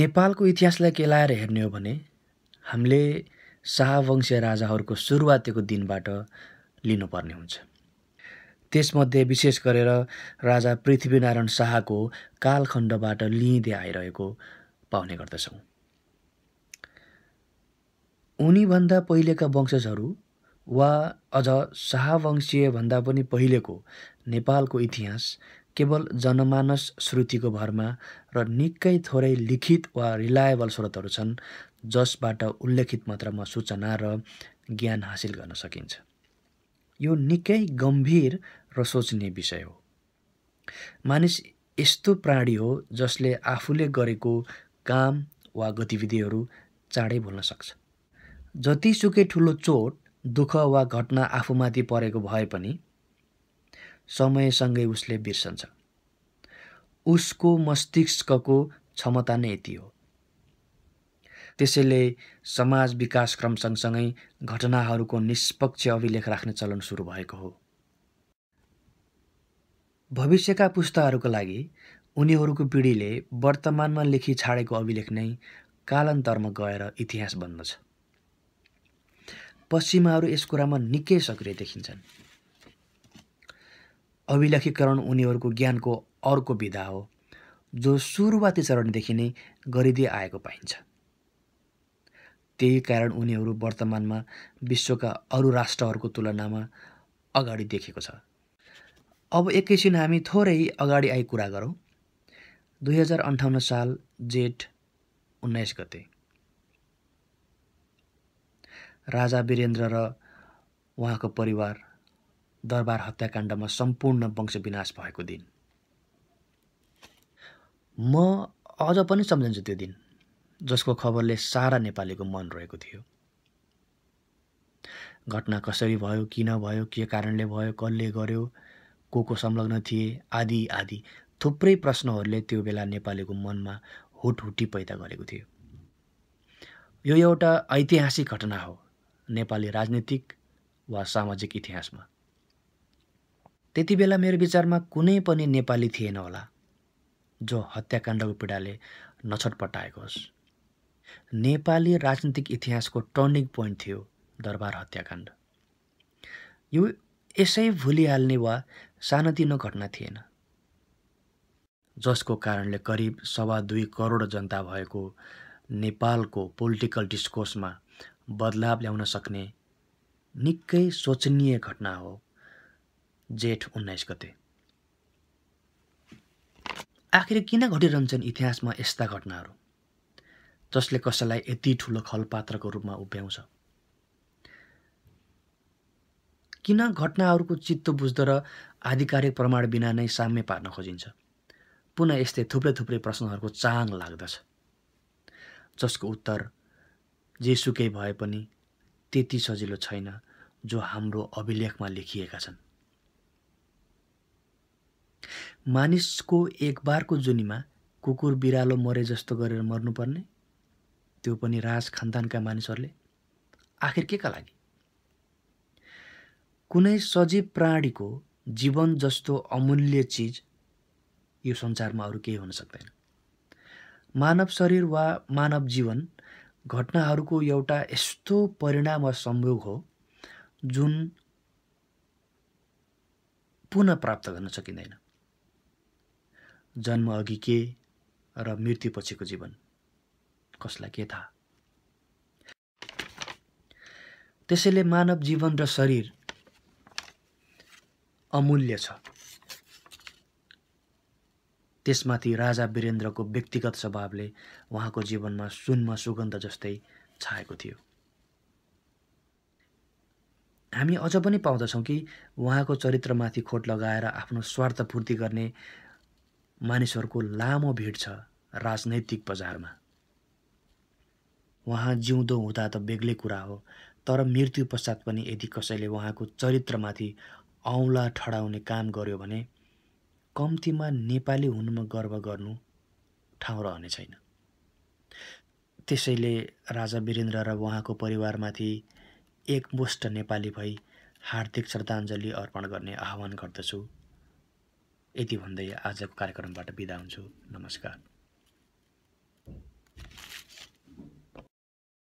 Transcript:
नेपालको इतिहासलाई केलाएर हेर्ने हो भने हामीले शाहवंशीय राजाहरूको सुरुवातीको दिनबाट लिनुपर्ने हुन्छ त्यसमध्ये विशेष गरेर राजा पृथ्वीनारायण शाहको कालखण्डबाट लिइँदै आइरहेको पाउने गर्दछौँ उनीभन्दा पहिलेका वंशजहरू वा अझ भन्दा पनि पहिलेको नेपालको इतिहास केवल जनमानस श्रुतिको भरमा र निकै थोरै लिखित वा रिलायबल स्रोतहरू छन् जसबाट उल्लेखित मात्रामा सूचना र ज्ञान हासिल गर्न सकिन्छ यो निकै गम्भीर र सोच्ने विषय हो मानिस यस्तो प्राणी हो जसले आफूले गरेको काम वा गतिविधिहरू चाँडै भुल्न सक्छ जतिसुकै ठुलो चोट दुःख वा घटना आफूमाथि परेको भए पनि समयसँगै उसले बिर्सन्छ उसको मस्तिष्कको क्षमता नै यति हो त्यसैले समाज विकासक्रम सँगसँगै घटनाहरूको निष्पक्ष अभिलेख राख्ने चलन सुरु भएको हो भविष्यका पुस्ताहरूको लागि उनीहरूको पिँढीले वर्तमानमा लेखी छाडेको अभिलेख नै कालान्तरमा गएर इतिहास बन्दछ पश्चिमाहरू यस कुरामा निकै सक्रिय देखिन्छन् अभिलेखीकरण उनीहरूको ज्ञानको अर्को विधा हो जो सुरुवाती चरणदेखि नै गरिँदै आएको पाइन्छ त्यही कारण उनीहरू वर्तमानमा विश्वका अरू राष्ट्रहरूको तुलनामा अगाडि देखेको छ अब एकैछिन हामी थोरै अगाडि आई कुरा गरौँ दुई हजार अन्ठाउन्न साल जेठ उन्नाइस गते राजा वीरेन्द्र र उहाँको परिवार दरबार हत्याकाण्डमा सम्पूर्ण वंश विनाश भएको दिन म अझ पनि सम्झन्छु त्यो दिन जसको खबरले सारा नेपालीको मन रहेको थियो घटना कसरी भयो किन भयो के कारणले भयो कसले गर्यो को को संलग्न थिए आदि आदि थुप्रै प्रश्नहरूले त्यो बेला नेपालीको मनमा हुटहुटी पैदा गरेको थियो यो एउटा ऐतिहासिक घटना हो नेपाली राजनीतिक वा सामाजिक इतिहासमा त्यति बेला मेरो विचारमा कुनै पनि नेपाली थिएन होला जो हत्याकाण्डको पीडाले नछटपटाएको होस् नेपाली राजनीतिक इतिहासको टर्निङ पोइन्ट थियो दरबार हत्याकाण्ड यो यसै भुलिहाल्ने वा सानोतिनो घटना थिएन जसको कारणले करिब सवा दुई करोड जनता भएको नेपालको पोलिटिकल डिस्कोर्समा बदलाव ल्याउन सक्ने निकै शोचनीय घटना हो जेठ उन्नाइस गते आखिर किन घटिरहन्छन् इतिहासमा यस्ता घटनाहरू जसले कसैलाई यति ठुलो खलपात्रको रूपमा उभ्याउँछ किन घटनाहरूको चित्त बुझ्दा र आधिकारिक प्रमाण बिना नै साम्य पार्न खोजिन्छ पुनः यस्तै थुप्रै थुप्रै प्रश्नहरूको चाङ लाग्दछ जसको उत्तर जेसुकै भए पनि त्यति सजिलो छैन जो हाम्रो अभिलेखमा लेखिएका छन् मानिसको एकबारको जुनीमा कुकुर बिरालो मरे जस्तो गरेर मर्नुपर्ने त्यो पनि राज खानदानका मानिसहरूले आखिर के का लागि कुनै सजीव प्राणीको जीवन जस्तो अमूल्य चिज यो संसारमा अरू केही हुन सक्दैन मानव शरीर वा मानव जीवन घटनाहरूको एउटा यस्तो परिणाम वा संयोग हो जुन पुनः प्राप्त गर्न सकिँदैन जन्म अघि के र मृत्युपछिको जीवन कसलाई के थाहा त्यसैले मानव जीवन र शरीर अमूल्य छ त्यसमाथि राजा वीरेन्द्रको व्यक्तिगत स्वभावले उहाँको जीवनमा सुनमा सुगन्ध जस्तै छाएको थियो हामी अझ पनि पाउँदछौँ कि उहाँको चरित्रमाथि खोट लगाएर आफ्नो स्वार्थ पूर्ति गर्ने मानिसहरूको लामो भिड छ राजनैतिक बजारमा उहाँ जिउँदो हुँदा त बेग्लै कुरा हो तर मृत्यु पश्चात पनि यदि कसैले उहाँको चरित्रमाथि औँला ठडाउने काम गर्यो भने कम्तीमा नेपाली हुनुमा गर्व गर्नु ठाउँ रहने छैन त्यसैले राजा वीरेन्द्र र उहाँको परिवारमाथि एकमुष्ट नेपाली भई हार्दिक श्रद्धाञ्जली अर्पण गर्ने आह्वान गर्दछु यति भन्दै आजको कार्यक्रमबाट बिदा हुन्छु नमस्कार